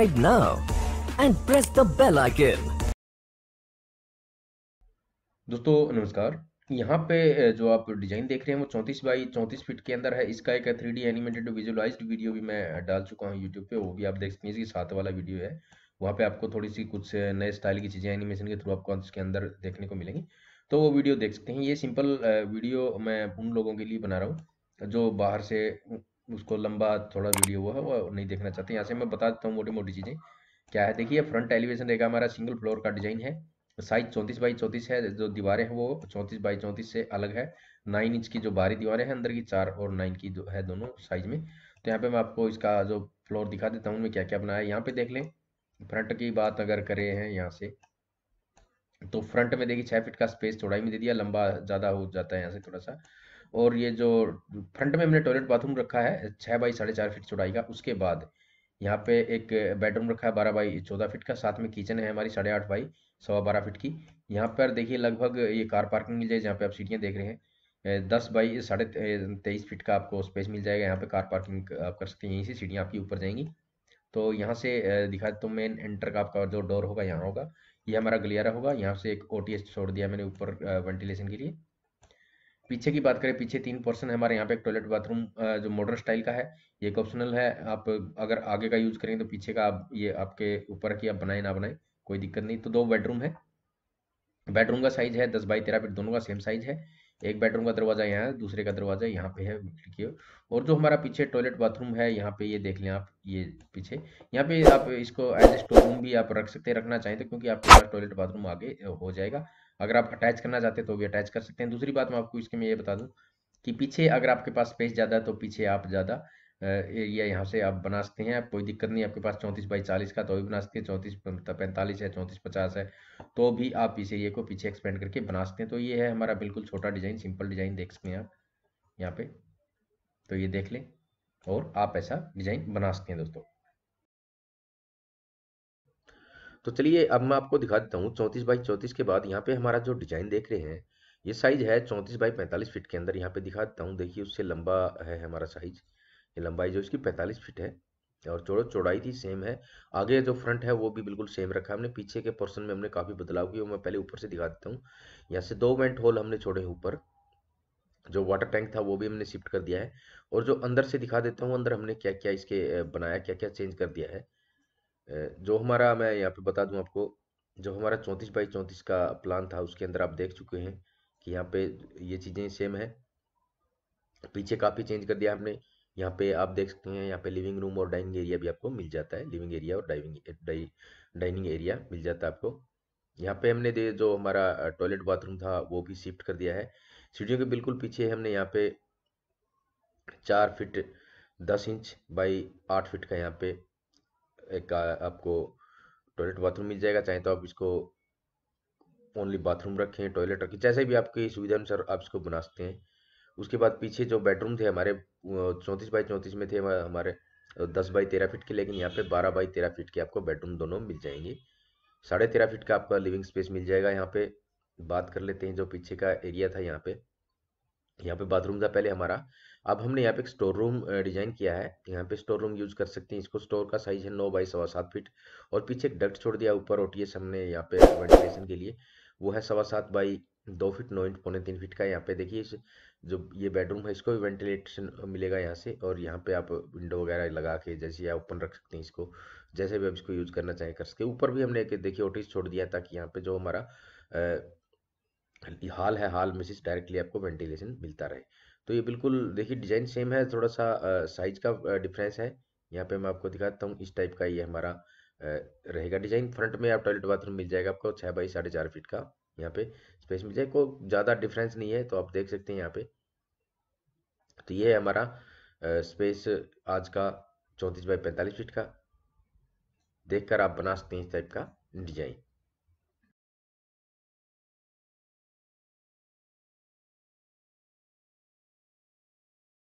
subscribe now and press the bell icon. दोस्तों नमस्कार यहाँ पे जो आप डिजाइन देख रहे हैं वो 34 बाई 34 फीट के अंदर है इसका एक three D animated visualised video भी मैं डाल चुका हूँ यूट्यूब पे वो भी आप देख सकते हैं इसकी साथ वाला वीडियो है वहाँ पे आपको थोड़ी सी कुछ नए स्टाइल की चीज़ें एनिमेशन के थ्रू आपको इसके अंदर देखने को मिलेंगी तो वो वीडियो देख सकते हैं ये सिंपल वीडियो मैं उन लोगों के लिए बना रहा हूँ जो बाहर से उसको लंबा थोड़ा वीडियो हुआ है वो नहीं देखना चाहते यहाँ से मैं बता देता हूँ मोटी मोटी चीज़ें क्या है देखिए फ्रंट एलिवेशन रहेगा हमारा सिंगल फ्लोर का डिजाइन है साइज चौंतीस बाई चौंतीस है जो दीवारें हैं वो चौंतीस बाई चौंतीस से अलग है नाइन इंच की जो बारी दीवारें हैं अंदर की चार और नाइन की दो, है दोनों साइज में तो यहाँ पे मैं आपको इसका जो फ्लोर दिखा देता हूँ उनमें क्या क्या बनाया है यहाँ पे देख लें फ्रंट की बात अगर करें हैं यहाँ से तो फ्रंट में देखिए छः फिट का स्पेस चौड़ाई में दे दिया लंबा ज़्यादा हो जाता है यहाँ से थोड़ा सा और ये जो फ्रंट में हमने टॉयलेट बाथरूम रखा है छः बाई साढ़े चार फिट चौड़ाई का उसके बाद यहाँ पे एक बेडरूम रखा है बारह बाई चौदह फिट का साथ में किचन है हमारी साढ़े आठ बाई सवा बारह फिट की यहाँ पर देखिए लगभग ये कार पार्किंग मिल जाए जहाँ पे आप सीढ़ियाँ देख रहे हैं दस बाई साढ़े तेईस फिट का आपको स्पेस मिल जाएगा यहाँ पे कार पार्किंग आप कर सकते हैं यहीं से सीढ़ियाँ आपकी ऊपर जाएंगी तो यहाँ से दिखा तो मेन एंटर का आपका जो डोर होगा यहाँ होगा ये यह हमारा गलियारा होगा यहाँ से एक ओ छोड़ दिया मैंने ऊपर वेंटिलेशन के लिए पीछे की बात करें पीछे तीन पोर्सन है हमारे यहाँ पे एक टॉयलेट बाथरूम जो मॉडर्न स्टाइल का है ये एक ऑप्शनल है आप अगर आगे का यूज करेंगे तो पीछे का आप ये आपके ऊपर की आप बनाए ना बनाए कोई दिक्कत नहीं तो दो बेडरूम है बेडरूम का साइज है दस बाई तेरह फिट दोनों का सेम साइज है एक बेडरूम का दरवाजा यहाँ है दूसरे का दरवाजा यहाँ पे है और जो हमारा पीछे टॉयलेट बाथरूम है यहाँ पे ये देख लें आप ये पीछे यहाँ पे आप इसको एज ए स्टोर रूम भी आप रख सकते हैं रखना चाहें तो क्योंकि आपके पास टॉयलेट बाथरूम आगे हो जाएगा अगर आप अटैच करना चाहते हैं तो भी अटैच कर सकते हैं दूसरी बात मैं आपको इसके में ये बता दूं कि पीछे अगर आपके पास स्पेस ज़्यादा है तो पीछे आप ज़्यादा एरिया यहाँ से आप बना सकते हैं कोई दिक्कत नहीं आपके पास चौंतीस बाई चालीस का तो भी बना सकते हैं चौंतीस मतलब पैंतालीस है चौंतीस पचास है तो भी आप इस एरिया को पीछे एक्सपेंड करके बना सकते हैं तो ये है हमारा बिल्कुल छोटा डिजाइन सिंपल डिजाइन देख सकते हैं आप यहाँ पे तो ये देख लें और आप ऐसा डिजाइन बना सकते हैं दोस्तों तो चलिए अब मैं आपको दिखा देता हूँ चौंतीस बाई चौंतीस के बाद यहाँ पे हमारा जो डिजाइन देख रहे हैं ये साइज है चौंतीस बाई पैंतालीस फिट के अंदर यहाँ पे दिखा देता हूँ देखिए उससे लंबा है हमारा साइज ये लंबाई जो इसकी पैंतालीस फिट है और चौड़ो चौड़ाई थी सेम है आगे जो फ्रंट है वो भी बिल्कुल सेम रखा है हमने पीछे के पोर्सन में हमने काफ़ी बदलाव किया मैं पहले ऊपर से दिखा देता हूँ यहाँ से दो वेंट होल हमने छोड़े ऊपर जो वाटर टैंक था वो भी हमने शिफ्ट कर दिया है और जो अंदर से दिखा देता हूँ अंदर हमने क्या क्या इसके बनाया क्या क्या चेंज कर दिया है जो हमारा मैं यहाँ पे बता दूं आपको जो हमारा चौंतीस बाई चौंतीस का प्लान था उसके अंदर आप देख चुके हैं कि यहाँ पे ये चीज़ें सेम है पीछे काफ़ी चेंज कर दिया हमने यहाँ पे आप देख सकते हैं यहाँ पे लिविंग रूम और डाइनिंग एरिया भी आपको मिल जाता है लिविंग एरिया और डाइनिंग डाइनिंग एरिया मिल जाता है आपको यहाँ पे हमने दे जो हमारा टॉयलेट बाथरूम था वो भी शिफ्ट कर दिया है सीढ़ियों के बिल्कुल पीछे हमने यहाँ पे चार फिट दस इंच बाई आठ फिट का यहाँ पे एक आपको टॉयलेट बाथरूम मिल जाएगा चाहे तो आप इसको ओनली बाथरूम रखें टॉयलेट रखें जैसे भी आपकी सुविधा अनुसार आप इसको बना सकते हैं उसके बाद पीछे जो बेडरूम थे हमारे चौंतीस बाई चौंतीस में थे हमारे दस बाई तेरह फीट के लेकिन यहाँ पे बारह बाई तेरह फीट के आपको बेडरूम दोनों मिल जाएंगे साढ़े तेरह फीट का आपका लिविंग स्पेस मिल जाएगा यहाँ पे बात कर लेते हैं जो पीछे का एरिया था यहाँ पे यहाँ पे बाथरूम था पहले हमारा अब हमने यहाँ पे एक स्टोर रूम डिजाइन किया है यहाँ पे स्टोर रूम यूज कर सकते हैं इसको स्टोर का साइज है नौ बाई सवा सात फीट और पीछे एक डक्ट छोड़ दिया ऊपर ओटीएस हमने यहाँ पे वेंटिलेशन के लिए वो है सवा सात बाई दो फीट नौ इंच पौने तीन फीट का यहाँ पे देखिए इस जो ये बेडरूम है इसको भी वेंटिलेशन मिलेगा यहाँ से और यहाँ पे आप विंडो वगैरह लगा के जैसे आप ओपन रख सकते हैं इसको जैसे भी आप इसको यूज़ करना चाहें कर सके ऊपर भी हमने देखिए ओटीस छोड़ दिया ताकि यहाँ पे जो हमारा हाल है हाल में से डायरेक्टली आपको वेंटिलेशन मिलता रहे तो ये बिल्कुल देखिए डिजाइन सेम है थोड़ा सा साइज का डिफरेंस है यहाँ पे मैं आपको दिखाता हूँ इस टाइप का ये हमारा रहेगा डिजाइन फ्रंट में आप टॉयलेट बाथरूम मिल जाएगा आपको छः बाई साढ़े चार फीट का यहाँ पे स्पेस मिल जाएगा कोई ज़्यादा डिफरेंस नहीं है तो आप देख सकते हैं यहाँ पे तो ये है हमारा स्पेस आज का चौंतीस बाई पैंतालीस फीट का देख आप बना सकते हैं इस टाइप का डिजाइन